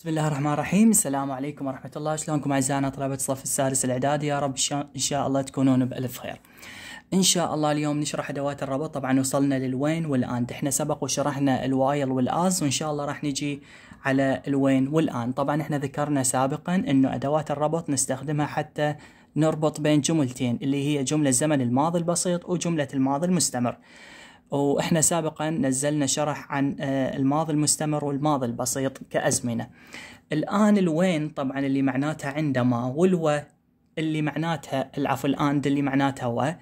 بسم الله الرحمن الرحيم السلام عليكم ورحمة الله شلونكم أعزائنا طلبة الصف السادس الإعدادي يا رب إن شاء الله تكونون بألف خير إن شاء الله اليوم نشرح أدوات الربط طبعا وصلنا للوين والآند إحنا سبق وشرحنا الوايل والآز وإن شاء الله راح نجي على الوين والآن طبعا إحنا ذكرنا سابقا أنه أدوات الربط نستخدمها حتى نربط بين جملتين اللي هي جملة زمن الماضي البسيط وجملة الماضي المستمر واحنا سابقا نزلنا شرح عن آه، الماضي المستمر والماضي البسيط كازمنه الان الوين طبعا اللي معناتها عندما والو اللي معناتها العفو الاند اللي معناتها و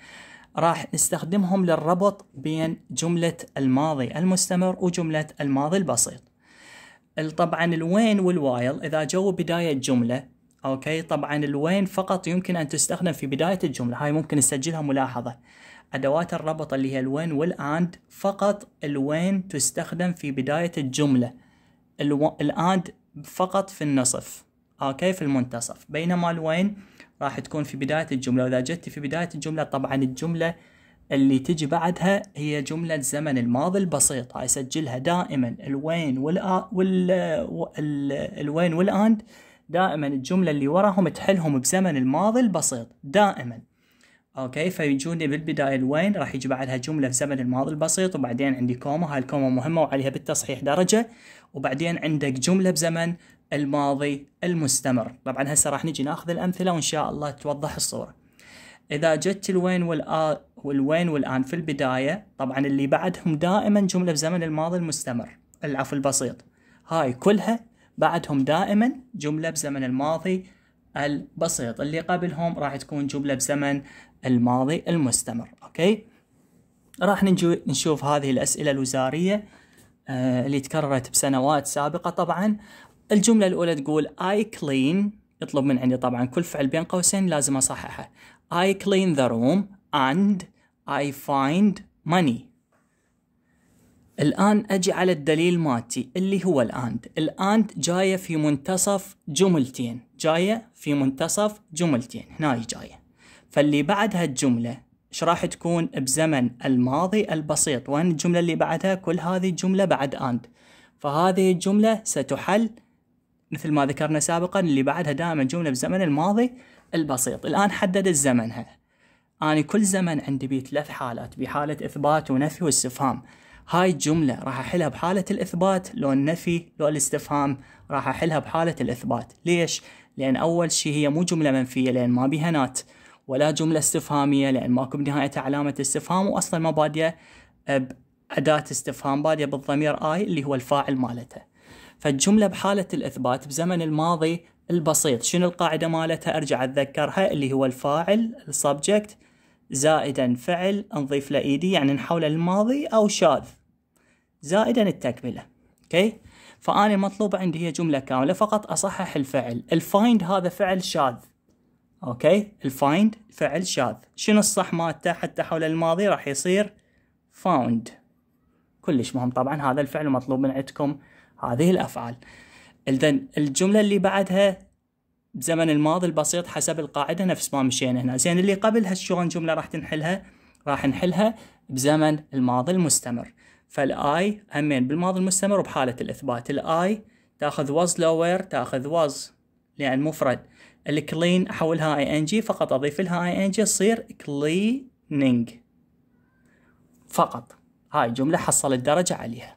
راح نستخدمهم للربط بين جملة الماضي المستمر وجملة الماضي البسيط طبعا الوين والوايل إذا جو بداية جملة أوكي طبعا الوين فقط يمكن أن تستخدم في بداية الجملة هاي ممكن نسجلها ملاحظة أدوات الربط اللي هي الوين والآند فقط الوين تستخدم في بداية الجملة الآند فقط في النصف أوكي في المنتصف بينما الوين راح تكون في بداية الجملة وإذا جت في بداية الجملة طبعا الجملة اللي تجي بعدها هي جملة زمن الماضي البسيط هاي سجلها دائما الوين والآ وال... الوين والآند دائما الجملة اللي وراهم تحلهم بزمن الماضي البسيط دائما اوكي فيجوني بالبداية الوين راح يجي بعدها جملة بزمن الماضي البسيط وبعدين عندي كوما هاي الكوما مهمة وعليها بالتصحيح درجة وبعدين عندك جملة بزمن الماضي المستمر طبعا هسه راح نجي ناخذ الأمثلة وإن شاء الله توضح الصورة إذا جت الوين والآ والوين والآن في البداية طبعا اللي بعدهم دائما جملة بزمن الماضي المستمر العفو البسيط هاي كلها بعدهم دائما جملة بزمن الماضي البسيط اللي قبلهم راح تكون جملة بزمن الماضي المستمر أوكي راح نشوف هذه الأسئلة الوزارية آه اللي تكررت بسنوات سابقة طبعا الجملة الأولى تقول I clean يطلب من عندي طبعا كل فعل بين قوسين لازم أصححه I clean the room and I find money الآن أجي على الدليل مالتي اللي هو الآند الآند جاية في منتصف جملتين جاية في منتصف جملتين هنا جاية فاللي بعد هالجملة ايش راح تكون بزمن الماضي البسيط وين الجملة اللي بعدها كل هذه الجملة بعد آند فهذه الجملة ستحل مثل ما ذكرنا سابقا اللي بعدها دائما جملة بزمن الماضي البسيط الآن حدد الزمن هذا أنا كل زمن عندي بيه ثلاث حالات بحالة إثبات ونفي واستفهام هاي الجملة راح أحلها بحالة الإثبات لو النفي لو الاستفهام راح أحلها بحالة الإثبات ليش؟ لأن أول شيء هي مو جملة منفية لأن ما بيها نات ولا جملة استفهامية لأن ماكو بنهاية علامة استفهام وأصلا ما بادية بأداة استفهام بادية بالضمير آي اللي هو الفاعل مالته فالجملة بحالة الإثبات بزمن الماضي البسيط شنو القاعدة مالتها أرجع أتذكرها اللي هو الفاعل السبجكت زائدا فعل نضيف له ايدي يعني نحوله الماضي او شاذ زائدا التكمله اوكي فانا مطلوب عندي هي جمله كامله فقط اصحح الفعل الفايند هذا فعل شاذ اوكي الفايند فعل شاذ شنو الصح مالته حتى حول الماضي راح يصير فاوند كلش مهم طبعا هذا الفعل مطلوب من عندكم هذه الافعال اذا الجمله اللي بعدها بزمن الماضي البسيط حسب القاعدة نفس ما مشينا هنا زين اللي قبلها شلون جملة راح تنحلها راح نحلها بزمن الماضي المستمر فالاي همين بالماضي المستمر وبحالة الإثبات الاي تاخذ was lower تاخذ was لأن يعني مفرد الكلين أحولها اي ان جي فقط أضيف لها اي ان جي تصير cleaning فقط هاي جملة حصلت درجة عليها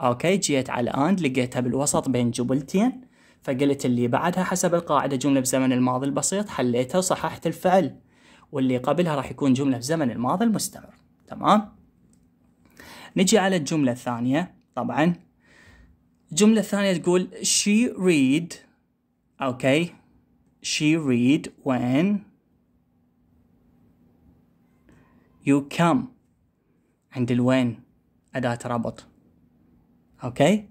اوكي جيت على اند لقيتها بالوسط بين جملتين فقلت اللي بعدها حسب القاعدة جملة بزمن الماضي البسيط حليتها وصححت الفعل واللي قبلها راح يكون جملة بزمن الماضي المستمر تمام نجي على الجملة الثانية طبعا الجملة الثانية تقول she read okay she read when you come عند الوين أداة ربط أوكي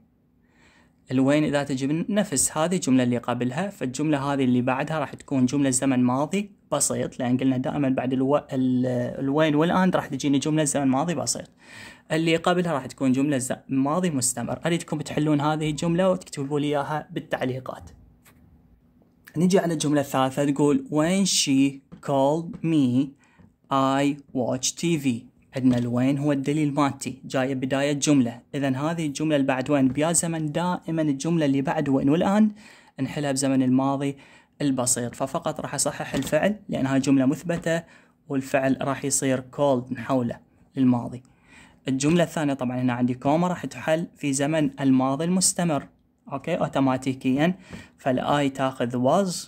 الوين إذا تجي من نفس هذه الجملة اللي قبلها فالجملة هذه اللي بعدها راح تكون جملة زمن ماضي بسيط لأن قلنا دائما بعد الو... الوين والآن راح تجيني جملة زمن ماضي بسيط اللي قبلها راح تكون جملة زمن ماضي مستمر أريدكم تحلون هذه الجملة وتكتبوا لي إياها بالتعليقات نجي على الجملة الثالثة تقول when she called me I watch TV عندنا الوين هو الدليل مالتي جايه بدايه جمله اذا هذه الجمله اللي بعد وين بيا زمن دائما الجمله اللي بعد وين والان نحلها بزمن الماضي البسيط ففقط راح اصحح الفعل لانها جمله مثبته والفعل راح يصير كولد نحوله للماضي الجملة الثانية طبعا هنا عندي كوما راح تحل في زمن الماضي المستمر اوكي اوتوماتيكيا فالاي تاخذ was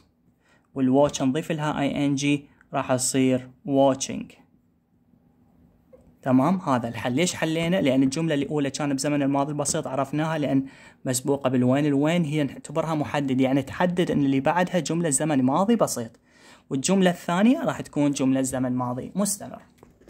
والواتش نضيف لها اي ان جي راح تصير watching تمام هذا الحل ليش حلينا لان الجمله الاولى كان بزمن الماضي البسيط عرفناها لان مسبوقه بالوين الوين هي نعتبرها محدد يعني تحدد ان اللي بعدها جمله زمن ماضي بسيط والجمله الثانيه راح تكون جمله زمن ماضي مستمر